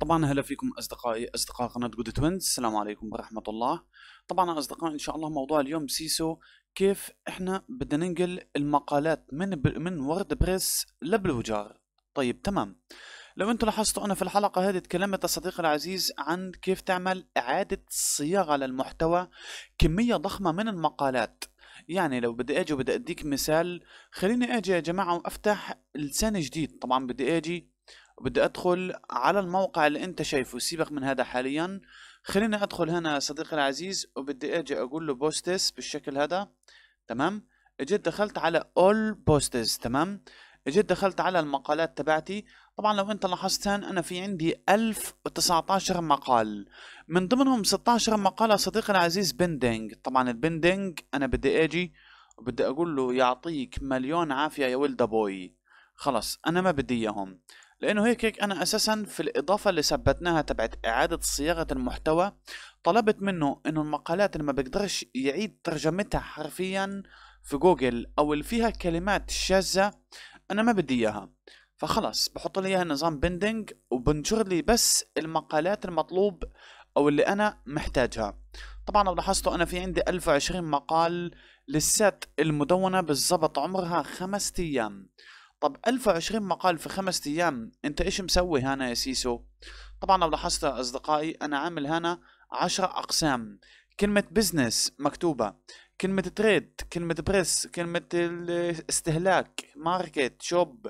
طبعا هلا فيكم اصدقائي اصدقاء قناه جود توينز السلام عليكم ورحمه الله طبعا اصدقائي ان شاء الله موضوع اليوم سيسو كيف احنا بدنا ننقل المقالات من ب... من وورد بريس لبلوجار طيب تمام لو انتم لاحظتوا انا في الحلقه هذه تكلمت صديقي العزيز عن كيف تعمل اعاده صياغه للمحتوى كميه ضخمه من المقالات يعني لو بدي اجي وبدي اديك مثال خليني اجي يا جماعه وافتح لسان جديد طبعا بدي اجي بدي ادخل على الموقع اللي انت شايفه سيبك من هذا حاليا خليني ادخل هنا صديقي العزيز وبدي اجي اقول له بوستس بالشكل هذا تمام اجيت دخلت على all بوستس تمام اجيت دخلت على المقالات تبعتي طبعا لو انت لاحظت هان انا في عندي 1019 مقال من ضمنهم 16 مقاله صديقي العزيز بندنج طبعا البندنج انا بدي اجي وبدي اقول له يعطيك مليون عافيه يا ولد بوي خلص انا ما بدي اياهم لانه هيك هيك انا اساسا في الاضافه اللي ثبتناها تبعت اعاده صياغه المحتوى طلبت منه انه المقالات اللي ما بقدرش يعيد ترجمتها حرفيا في جوجل او اللي فيها كلمات شاذه انا ما بدي اياها فخلص بحط لي اياها نظام بندنج وبنشر لي بس المقالات المطلوب او اللي انا محتاجها طبعا لو لاحظتوا انا في عندي 1020 مقال للسات المدونة بالضبط عمرها خمسة ايام طب 1020 مقال في خمس ايام انت ايش مسوي هنا يا سيسو طبعا لو لاحظت اصدقائي انا عامل هنا 10 اقسام كلمة بزنس مكتوبة كلمة تريد كلمة بريس كلمة استهلاك ماركت شوب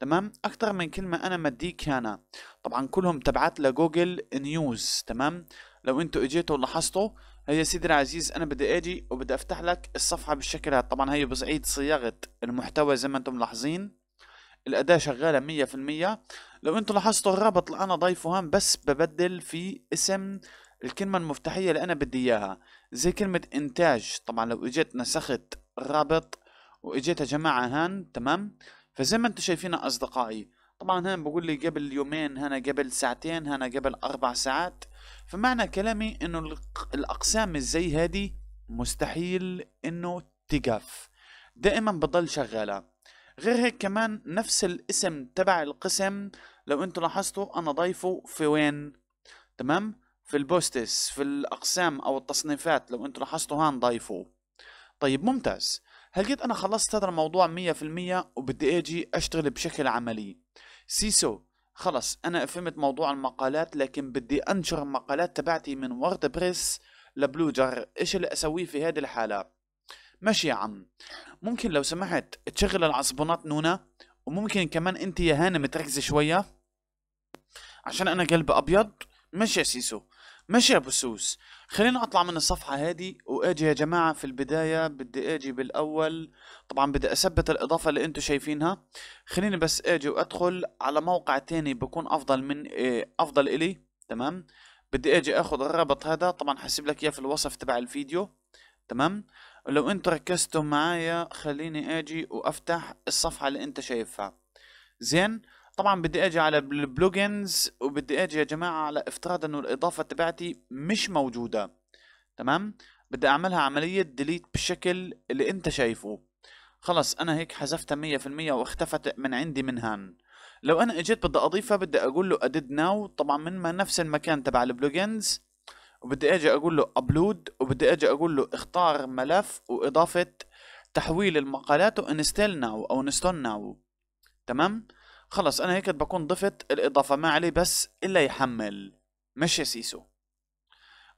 تمام اكتر من كلمة انا مديك هنا طبعا كلهم تبعت لجوجل نيوز تمام لو انتوا اجيتوا ولاحظتوا هي سيدي العزيز انا بدي اجي وبدي افتح لك الصفحة بالشكل هذا طبعا هي بصعيد صياغة المحتوى زي ما انتم ملاحظين الاداة شغالة 100% لو انتوا لاحظتوا الرابط اللي انا ضايفه هون بس ببدل في اسم الكلمة المفتاحية اللي انا بدي اياها زي كلمة انتاج طبعا لو اجيت نسخت الرابط واجيت يا جماعة هان تمام فزي ما انتوا شايفين اصدقائي طبعا هان بقول لي قبل يومين هنا قبل ساعتين هنا قبل اربع ساعات فمعنى كلامي انه الاقسام زي هذه مستحيل انه تقف دائما بضل شغاله غير هيك كمان نفس الاسم تبع القسم لو انتوا لاحظتوا انا ضايفه في وين تمام في البوستس في الاقسام او التصنيفات لو انتوا لاحظتوا هان ضايفه طيب ممتاز هل جيت انا خلصت هذا الموضوع 100% وبدي اجي اشتغل بشكل عملي سيسو خلص انا فهمت موضوع المقالات لكن بدي انشر المقالات تبعتي من وورد بريس لبلوجر ايش اللي اسويه في هذه الحاله ماشي يا عم ممكن لو سمحت تشغل العصبونات نونا وممكن كمان انت يا هانم متركزه شويه عشان انا قلبي ابيض ماشي يا سيسو ماشي يا بسوس خلينا اطلع من الصفحة هذه واجي يا جماعة في البداية بدي اجي بالاول طبعا بدي اثبت الاضافة اللي انتم شايفينها خليني بس اجي وادخل على موقع تاني بكون افضل من إيه، افضل الي تمام بدي اجي اخذ الرابط هذا طبعا حسيب لك اياه في الوصف تبع الفيديو تمام لو انتوا ركزتوا معايا خليني اجي وافتح الصفحة اللي انت شايفها زين طبعا بدي اجي على البلوجنز وبدي اجي يا جماعة على افتراض انه الاضافة تبعتي مش موجودة تمام بدي اعملها عملية ديليت بالشكل اللي انت شايفه خلص انا هيك حذفتها مية في المية واختفت من عندي من هان لو انا اجيت بدي اضيفها بدي اقول له ادد ناو طبعا من ما نفس المكان تبع البلوجنز وبدي اجي اقول له ابلود وبدي اجي اقول له اختار ملف واضافه تحويل المقالات وانستيل ناو او انستول ناو تمام خلص انا هيك بكون ضفت الاضافه ما عليه بس الا يحمل مش سيسو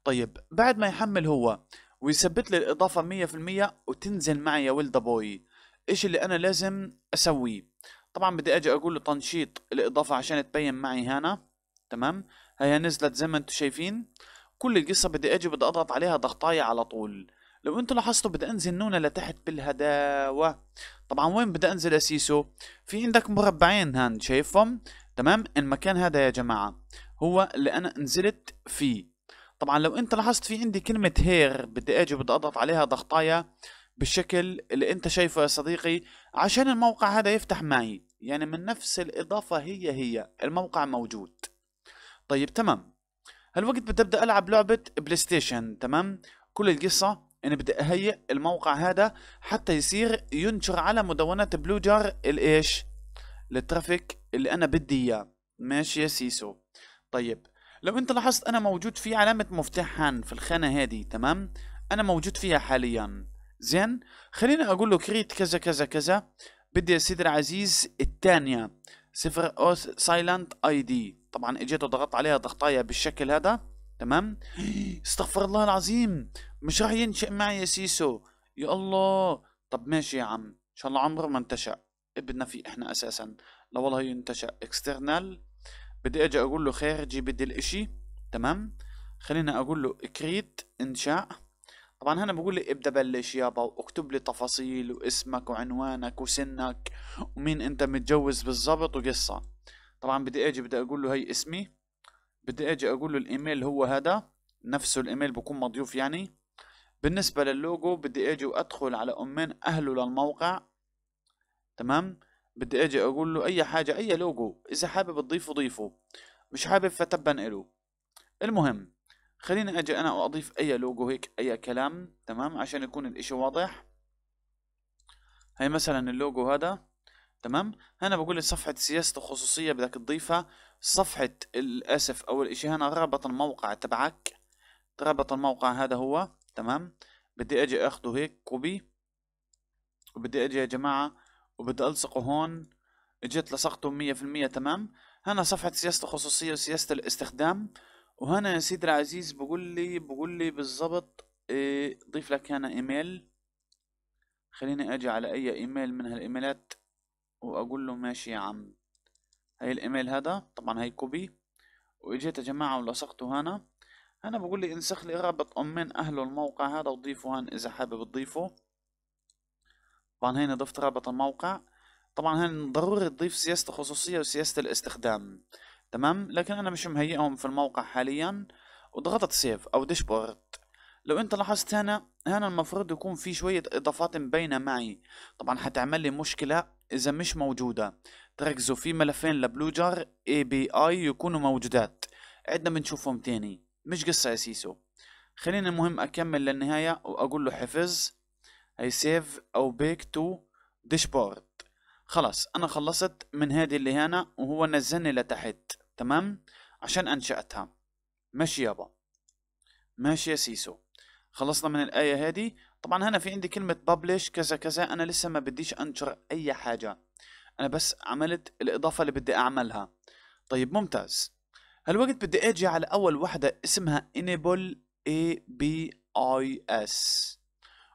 طيب بعد ما يحمل هو ويثبت لي الاضافه 100% وتنزل معي يا ولد بوي ايش اللي انا لازم اسويه طبعا بدي اجي اقول له تنشيط الاضافه عشان تبين معي هنا تمام هيا نزلت زي ما انتم شايفين كل القصة بدي اجي بدي اضغط عليها ضغطاية على طول لو انتوا لاحظتوا بدي انزل نونة لتحت بالهداوة طبعا وين بدي انزل اسيسو في عندك مربعين هان شايفهم تمام المكان هذا يا جماعة هو اللي انا نزلت فيه طبعا لو انت لاحظت في عندي كلمة هير بدي اجي بدي اضغط عليها ضغطاية بالشكل اللي انت شايفه يا صديقي عشان الموقع هذا يفتح معي يعني من نفس الاضافة هي هي الموقع موجود طيب تمام هالوقت بدي ابدا العب لعبه بلاي ستيشن تمام كل القصه اني بدي اهيئ الموقع هذا حتى يصير ينشر على مدونة جار الايش الترافيك اللي انا بدي اياه ماشي يا سيسو طيب لو انت لاحظت انا موجود في علامة مفتاح هان في الخانة هذه تمام انا موجود فيها حاليا زين خليني اقول له كريت كذا كذا كذا بدي يا سيدي العزيز الثانية صفر اوس سايلنت اي دي طبعا اجيت وضغطت عليها ضغطايه بالشكل هذا تمام إيه. استغفر الله العظيم مش راح ينشئ معي يا سيسو يا الله طب ماشي يا عم ان شاء الله عمره ما انتشأ ابننا فيه احنا اساسا لا والله ينتشأ اكسترنال بدي اجي اقول له خارجي بدي الاشي تمام خلينا اقول له كريت انشاء طبعا هنا بقول لي ابدا بلش يابا واكتب لي تفاصيل واسمك وعنوانك وسنك ومين انت متجوز بالضبط وقصه طبعا بدي اجي بدي اقول له هي اسمي بدي اجي اقول له الايميل هو هذا نفسه الايميل بكون مضيوف يعني بالنسبه لللوجو بدي اجي وادخل على امين اهله للموقع تمام بدي اجي اقول له اي حاجه اي لوجو اذا حابب تضيفه ضيفه مش حابب فتبا له المهم خليني اجي انا واضيف اي لوجو هيك اي كلام تمام عشان يكون الاشي واضح هي مثلا اللوجو هذا تمام هنا بقول لي صفحة سياسة الخصوصية بدك تضيفها صفحة الاسف اول اشي هنا رابط الموقع تبعك رابط الموقع هذا هو تمام بدي اجي اخده هيك كوبي وبدي اجي يا جماعة وبدي الصقه هون اجيت لصقته مية في المية تمام هنا صفحة سياسة الخصوصية وسياسة الاستخدام وهنا يا سيدي العزيز بقول لي بقول لي بالضبط إيه، ضيف لك هنا ايميل خليني اجي على اي ايميل من هالايميلات واقول له ماشي يا عم هاي الايميل هذا طبعا هاي كوبي واجيت يا جماعه ولصقته هنا انا بقول لي انسخ لي رابط امين اهله الموقع هذا وضيفه هان اذا حابب تضيفه طبعا هنا ضفت رابط الموقع طبعا هنا ضروري تضيف سياسة الخصوصية وسياسة الاستخدام تمام لكن انا مش مهيئهم في الموقع حاليا وضغطت سيف او ديشبورد لو انت لاحظت هنا هنا المفروض يكون في شوية اضافات مبينة معي طبعا حتعمل لي مشكلة إذا مش موجودة تركزوا في ملفين لبلوجر اي بي اي يكونوا موجودات عدنا بنشوفهم تاني مش قصة يا سيسو خلينا المهم أكمل للنهاية وأقول له حفظ اي سيف أو بيك تو بورد خلاص أنا خلصت من هذه اللي هنا وهو نزلني لتحت تمام عشان أنشأتها ماشي يابا ماشي يا سيسو خلصنا من الآية هذه طبعا هنا في عندي كلمة publish كذا كذا أنا لسه ما بديش أنشر أي حاجة أنا بس عملت الإضافة اللي بدي أعملها طيب ممتاز هالوقت بدي أجي على أول وحدة اسمها enable APIS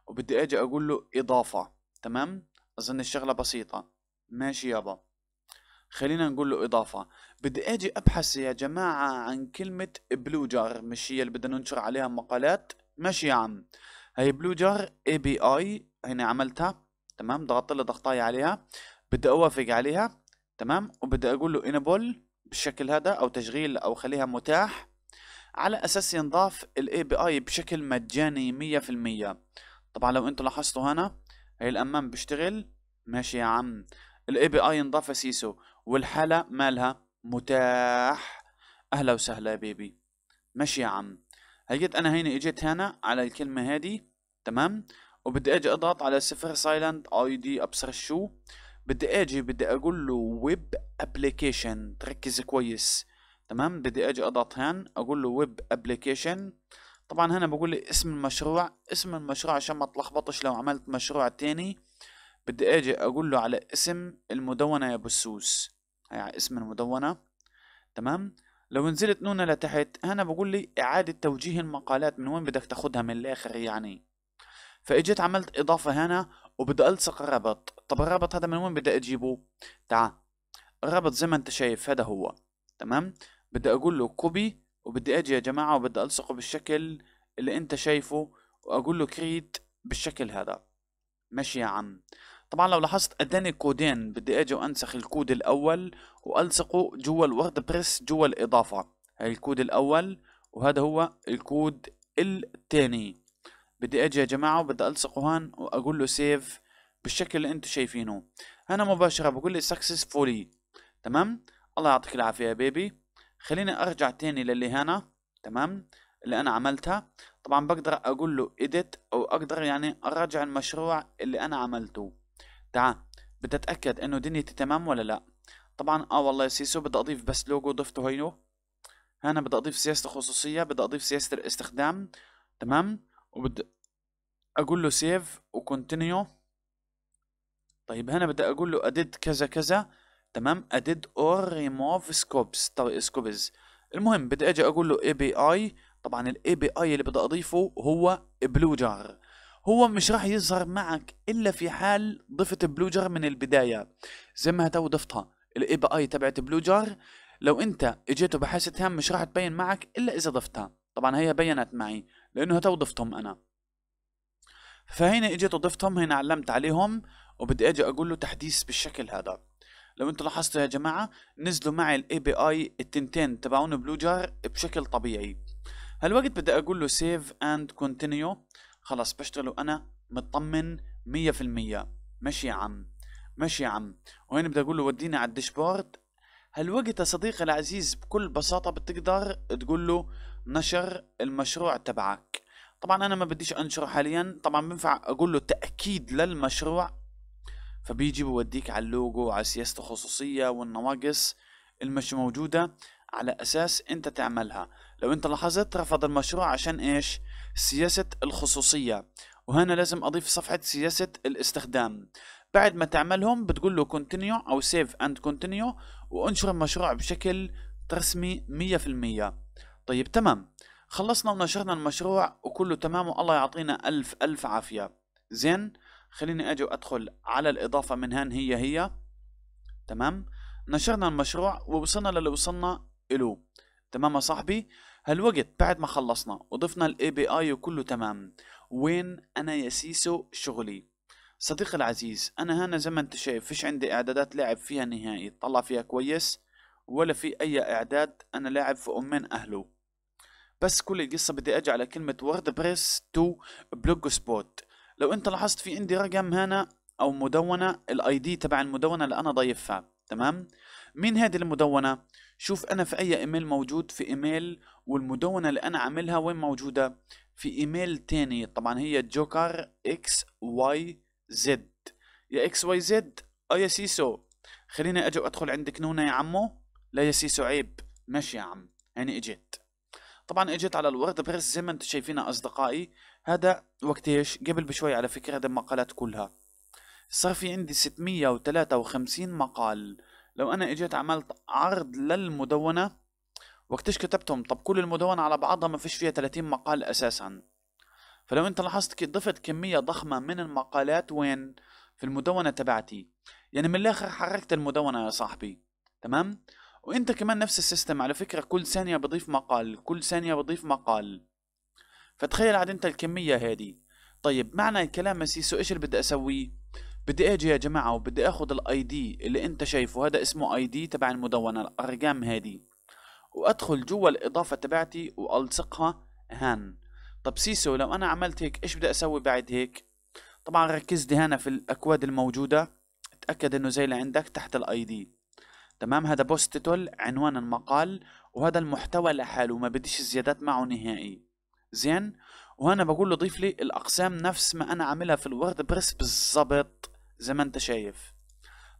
وبدي أجي أقول له إضافة تمام أظن الشغلة بسيطة ماشي يابا خلينا نقول له إضافة بدي أجي أبحث يا جماعة عن كلمة بلوجر مش هي اللي بدنا ننشر عليها مقالات ماشي يا عم هي بلوجر اي بي اي هنا عملتها تمام ضغطت له ضغطاي عليها بدي اوافق عليها تمام وبدي اقول له انبل بالشكل هذا او تشغيل او خليها متاح على اساس ينضاف الاي بي اي بشكل مجاني 100% طبعا لو انتم لاحظتوا هنا هي الامام بيشتغل ماشي يا عم الاي بي اي انضاف سيسو والحاله مالها متاح اهلا وسهلا يا بيبي ماشي يا عم هلقيت انا هنا اجيت هنا على الكلمة هذه تمام وبدي اجي اضغط على صفر سايلنت اي دي ابصر شو بدي اجي بدي اقول له ويب ابلكيشن تركز كويس تمام بدي اجي اضغط هان اقول له ويب ابلكيشن طبعا هنا بقول لي اسم المشروع اسم المشروع عشان ما تلخبطش لو عملت مشروع تاني بدي اجي اقول له على اسم المدونة يا بسوس هي يعني اسم المدونة تمام لو نزلت نونة لتحت هنا بقول لي إعادة توجيه المقالات من وين بدك تاخدها من الآخر يعني فإجيت عملت إضافة هنا وبدي ألصق الرابط طب الرابط هذا من وين بدي أجيبه تعال الرابط زي ما أنت شايف هذا هو تمام بدي أقول له كوبي وبدي أجي يا جماعة وبدي ألصقه بالشكل اللي أنت شايفه وأقول له كريت بالشكل هذا ماشي يا عم طبعا لو لاحظت اداني كودين بدي اجي وانسخ الكود الاول والصقه جوا الورد بريس جوا الاضافه هاي الكود الاول وهذا هو الكود الثاني بدي اجي يا جماعه وبدي الصقه هان واقول له سيف بالشكل اللي انتم شايفينه هنا مباشره بقول لي سكسسفولي تمام الله يعطيك العافيه يا بيبي خليني ارجع تاني للي هنا تمام اللي انا عملتها طبعا بقدر اقول له edit او اقدر يعني اراجع المشروع اللي انا عملته تعال بدي اتاكد انه دنيتي تمام ولا لا طبعا اه والله يا سيسو بدي اضيف بس لوجو ضفته هينو هنا بدي اضيف سياسه خصوصيه بدي اضيف سياسه الاستخدام تمام وبدي اقول له سيف وكونتينيو طيب هنا بدي اقول له اديد كذا كذا تمام اديد اور ريموف سكوبس طب سكوبز المهم بدي اجي اقول له اي بي اي طبعا الاي بي اي اللي بدي اضيفه هو بلو جار هو مش راح يظهر معك الا في حال ضفت بلوجر من البدايه زي ما تو ضفتها الاي بي اي تبعت بلوجر لو انت اجيت وبحثتها مش راح تبين معك الا اذا ضفتها طبعا هي بينت معي لانه تو ضفتهم انا فهنا اجيت وضفتهم هنا علمت عليهم وبدي اجي اقول له تحديث بالشكل هذا لو انتم لاحظتوا يا جماعه نزلوا معي الاي بي اي التنتين تبعون بلوجر بشكل طبيعي هالوقت بدي اقول له سيف اند كونتينيو خلص بشتغل وانا مطمن 100% ماشي يا عم ماشي يا عم وهنا بدي اقول له وديني على الداشبورد هالوقت صديقي العزيز بكل بساطة بتقدر تقول له نشر المشروع تبعك طبعا انا ما بديش انشره حاليا طبعا بنفع اقول له تأكيد للمشروع فبيجي بوديك على اللوجو على سياسة الخصوصية والنواقص المش موجودة على اساس انت تعملها لو انت لاحظت رفض المشروع عشان ايش سياسة الخصوصية وهنا لازم أضيف صفحة سياسة الاستخدام بعد ما تعملهم بتقول له كونتينيو أو سيف أند كونتينيو وانشر المشروع بشكل رسمي 100% طيب تمام خلصنا ونشرنا المشروع وكله تمام والله يعطينا ألف ألف عافية زين خليني أجي وأدخل على الإضافة من هان هي هي تمام نشرنا المشروع ووصلنا للي وصلنا إلو تمام يا صاحبي هالوقت بعد ما خلصنا وضفنا الاي بي اي وكله تمام وين انا يا سيسو شغلي صديقي العزيز انا هنا زي ما انت شايف فيش عندي اعدادات لاعب فيها نهائي طلع فيها كويس ولا في اي اعداد انا لاعب في امين اهله بس كل القصة بدي اجي على كلمة ووردبريس تو بلوج سبوت لو انت لاحظت في عندي رقم هنا او مدونة الاي دي تبع المدونة اللي انا ضايفها تمام مين هذه المدونة شوف انا في اي ايميل موجود في ايميل والمدونة اللي انا عاملها وين موجودة في ايميل تاني طبعا هي جوكر اكس واي زد يا اكس واي زد اه يا سيسو خليني اجي ادخل عندك نونة يا عمو لا يا سيسو عيب ماشي يا عم هاني يعني اجيت طبعا اجيت على الورد بريس زي ما انتم شايفين اصدقائي هذا ايش قبل بشوي على فكرة هذه المقالات كلها صار في عندي 653 مقال لو انا اجيت عملت عرض للمدونه وقتش كتبتهم طب كل المدونه على بعضها ما فيش فيها 30 مقال اساسا فلو انت لاحظت ضفت كميه ضخمه من المقالات وين في المدونه تبعتي يعني من الاخر حركت المدونه يا صاحبي تمام وانت كمان نفس السيستم على فكره كل ثانيه بضيف مقال كل ثانيه بضيف مقال فتخيل عاد انت الكميه هذه طيب معنى الكلام مسيسو ايش اللي بدي اسويه بدي اجي يا جماعه وبدي اخذ الاي دي اللي انت شايفه هذا اسمه اي دي تبع المدونه الارقام هذه وادخل جوا الاضافه تبعتي والصقها هان طب سيسو لو انا عملت هيك ايش بدي اسوي بعد هيك طبعا دي هنا في الاكواد الموجوده اتاكد انه زي اللي عندك تحت الاي دي تمام هذا بوستتول عنوان المقال وهذا المحتوى لحاله ما بديش زيادات معه نهائي زين وهنا بقول له ضيف لي الاقسام نفس ما انا عاملها في الورد بريس بالظبط زي ما انت شايف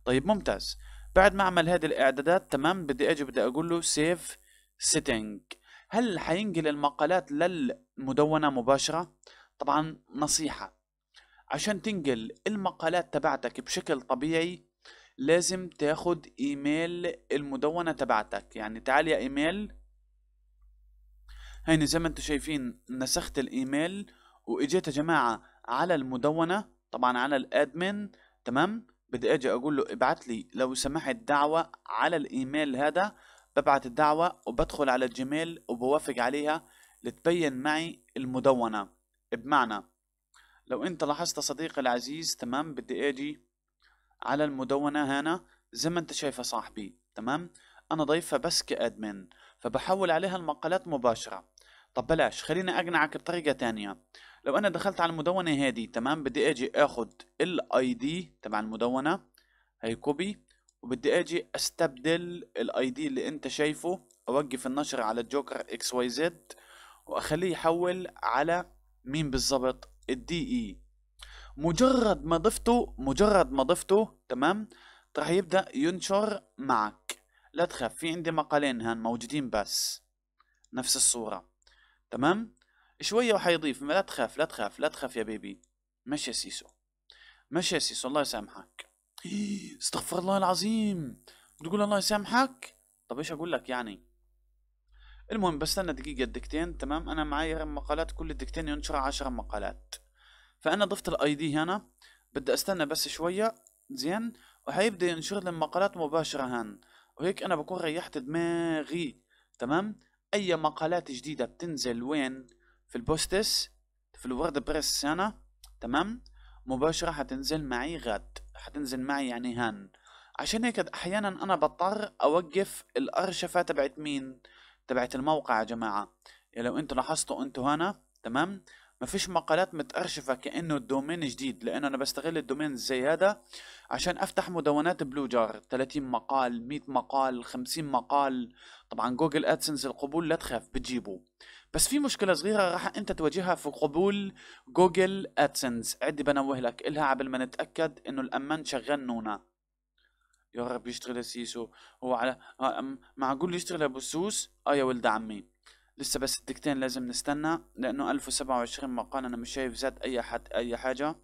طيب ممتاز بعد ما اعمل هذه الاعدادات تمام بدي اجي بدي اقول له سيف سيتنج هل حينقل المقالات للمدونه مباشره طبعا نصيحه عشان تنقل المقالات تبعتك بشكل طبيعي لازم تاخد ايميل المدونة تبعتك يعني تعال يا ايميل هيني زي ما انتم شايفين نسخت الايميل واجيت يا جماعة على المدونة طبعا على الادمن تمام بدي اجي اقول له ابعت لي لو سمحت دعوه على الايميل هذا ببعت الدعوه وبدخل على الجيميل وبوافق عليها لتبين معي المدونه بمعنى لو انت لاحظت صديقي العزيز تمام بدي اجي على المدونه هنا زي ما انت شايفه صاحبي تمام انا ضيفها بس كادمن فبحول عليها المقالات مباشره طب بلاش خليني اقنعك بطريقه تانية لو انا دخلت على المدونه هادي تمام بدي اجي اخد الاي دي تبع المدونه هي كوبي وبدي اجي استبدل الاي دي اللي انت شايفه اوقف النشر على الجوكر اكس واي زد واخليه يحول على مين بالظبط الدي اي مجرد ما ضفته مجرد ما ضفته تمام راح يبدا ينشر معك لا تخاف في عندي مقالين هان موجودين بس نفس الصوره تمام شوية وحيضيف ما لا تخاف لا تخاف لا تخاف يا بيبي مشي يا سيسو مشي يا سيسو الله يسامحك استغفر الله العظيم تقول الله يسامحك طب ايش اقول لك يعني المهم بستنى دقيقة دقيقتين تمام انا معايا مقالات كل دكتين ينشر عشر مقالات فانا ضفت الاي دي هنا بدي استنى بس شوية زين وحيبدأ ينشر لي المقالات مباشرة هان وهيك انا بكون ريحت دماغي تمام اي مقالات جديدة بتنزل وين في البوستس في الورد بريس هنا تمام مباشرة حتنزل معي غاد حتنزل معي يعني هان عشان هيك احيانا انا بضطر اوقف الارشفة تبعت مين تبعت الموقع يا جماعة يعني لو انتوا لاحظتوا انتوا هنا تمام ما فيش مقالات متأرشفة كأنه الدومين جديد لأنه أنا بستغل الدومين زي هذا عشان أفتح مدونات بلو جار 30 مقال 100 مقال 50 مقال طبعا جوجل أدسنس القبول لا تخاف بتجيبه بس في مشكله صغيره راح انت تواجهها في قبول جوجل ادسنس عدي بنوه لك الها قبل ما نتاكد انه الامان شغال نونا يا رب يشتغل السيسو هو على آه، معقول يشتغل ابو السوس اه يا ولد عمي لسه بس دقيقتين لازم نستنى لانه 1027 مقال انا مش شايف زاد اي حد اي حاجه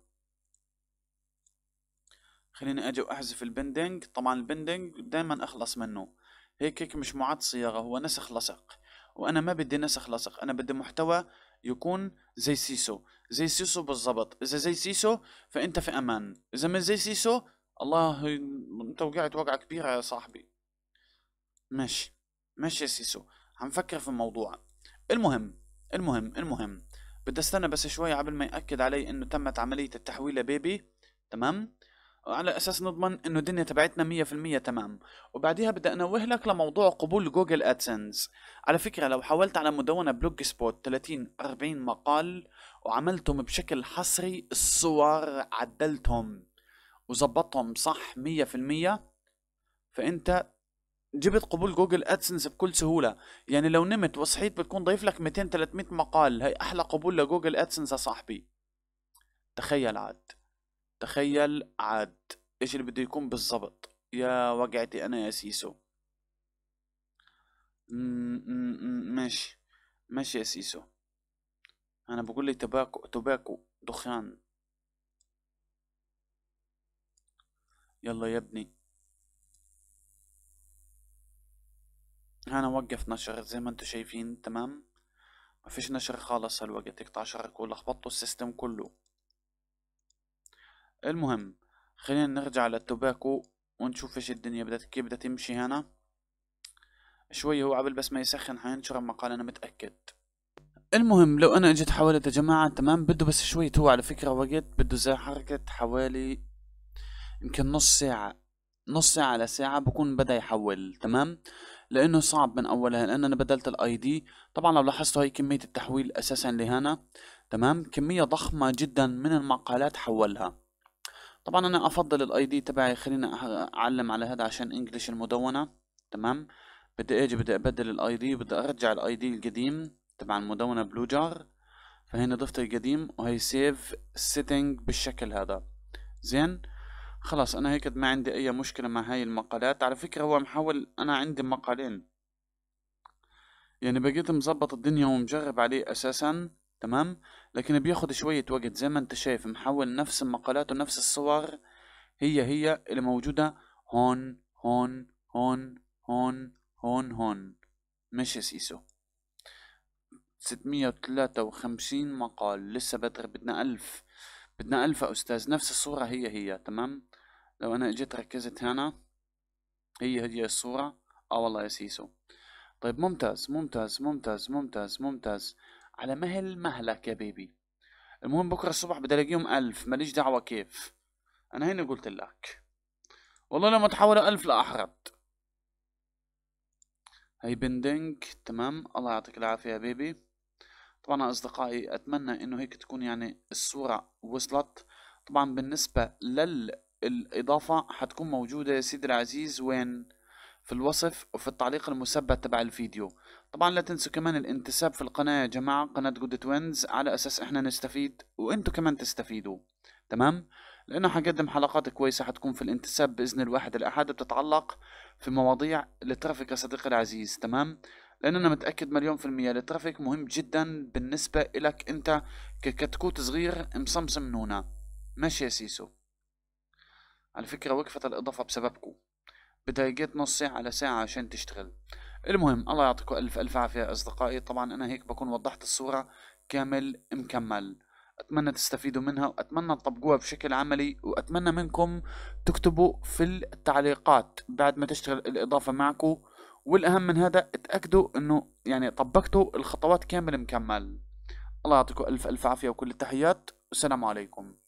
خليني اجي واحذف البندنج طبعا البندنج دايما اخلص منه هيك هيك مش معاد صياغه هو نسخ لصق وانا ما بدي نسخ لصق انا بدي محتوى يكون زي سيسو زي سيسو بالضبط اذا زي سيسو فانت في امان اذا مش زي سيسو الله انت وقعت وقعه كبيره يا صاحبي ماشي ماشي يا سيسو عم فكر في الموضوع المهم المهم المهم بدي استنى بس شوي قبل ما ياكد علي انه تمت عمليه التحويل لبيبي تمام على اساس نضمن انه الدنيا تبعتنا 100% تمام وبعديها بدي انوه لك لموضوع قبول جوجل ادسنس على فكره لو حاولت على مدونه بلوج سبوت 30 40 مقال وعملتهم بشكل حصري الصور عدلتهم وظبطتهم صح 100% فانت جبت قبول جوجل ادسنس بكل سهوله يعني لو نمت وصحيت بتكون ضيف لك 200 300 مقال هي احلى قبول لجوجل ادسنس يا صاحبي تخيل عاد تخيل عاد ايش اللي بده يكون بالضبط يا وقعتي انا يا سيسو ماشي ماشي يا سيسو انا بقول لي تباكو تباكو دخان يلا يا ابني انا وقف نشر زي ما انتو شايفين تمام مفيش نشر خالص هالوقت 11 يكون لخبطوا السيستم كله المهم خلينا نرجع للتوباكو ونشوف ايش الدنيا بدها كيف بدها تمشي هنا شوي هو قبل بس ما يسخن حينشر المقال انا متاكد المهم لو انا اجيت حاولت يا جماعه تمام بده بس شوي هو على فكره وقت بده زي حركه حوالي يمكن نص ساعه نص ساعه لساعه بكون بدا يحول تمام لانه صعب من اولها لان انا بدلت الاي دي طبعا لو لاحظتوا هي كميه التحويل اساسا لهنا تمام كميه ضخمه جدا من المقالات حولها طبعا انا افضل الاي دي تبعي خلينا اعلم على هذا عشان انجلش المدونه تمام بدي اجي بدي ابدل الاي دي بدي ارجع الاي دي القديم تبع المدونه بلو جار فهنا ضفت القديم وهي سيف سيتنج بالشكل هذا زين خلاص انا هيك ما عندي اي مشكله مع هاي المقالات على فكره هو محاول انا عندي مقالين يعني بقيت مظبط الدنيا ومجرب عليه اساسا تمام لكن بياخد شوية وقت زي ما انت شايف محول نفس المقالات ونفس الصور هي هي اللي موجودة هون هون هون هون هون هون مش يا سيسو ستمية وتلاتة وخمسين مقال لسه بدر بدنا ألف بدنا ألف يا أستاذ نفس الصورة هي هي تمام لو أنا إجيت ركزت هنا هي هي الصورة آه والله يا سيسو طيب ممتاز ممتاز ممتاز ممتاز ممتاز على مهل مهلك يا بيبي المهم بكره الصبح بدي الاقيهم ألف ماليش دعوه كيف انا هيني قلت لك والله لما تحولوا ألف لأحرط هي بندنج تمام الله يعطيك العافية يا بيبي طبعا أصدقائي أتمنى إنه هيك تكون يعني الصورة وصلت طبعا بالنسبة للإضافة حتكون موجودة يا سيدي العزيز وين في الوصف وفي التعليق المثبت تبع الفيديو طبعا لا تنسوا كمان الانتساب في القناة يا جماعة قناة جود توينز على أساس احنا نستفيد وانتوا كمان تستفيدوا تمام لأنه حقدم حلقات كويسة حتكون في الانتساب بإذن الواحد الأحد بتتعلق في مواضيع الترافيك يا صديقي العزيز تمام لأن أنا متأكد مليون في المية الترافيك مهم جدا بالنسبة إلك أنت ككتكوت صغير مصمصم نونة ماشي يا سيسو على فكرة وقفت الإضافة بسببكم بدايقات نص ساعة لساعة عشان تشتغل المهم الله يعطيكم ألف ألف عافية أصدقائي طبعا أنا هيك بكون وضحت الصورة كامل مكمل أتمنى تستفيدوا منها وأتمنى تطبقوها بشكل عملي وأتمنى منكم تكتبوا في التعليقات بعد ما تشتغل الإضافة معكم والأهم من هذا اتأكدوا أنه يعني طبقتوا الخطوات كامل مكمل الله يعطيكم ألف ألف عافية وكل التحيات والسلام عليكم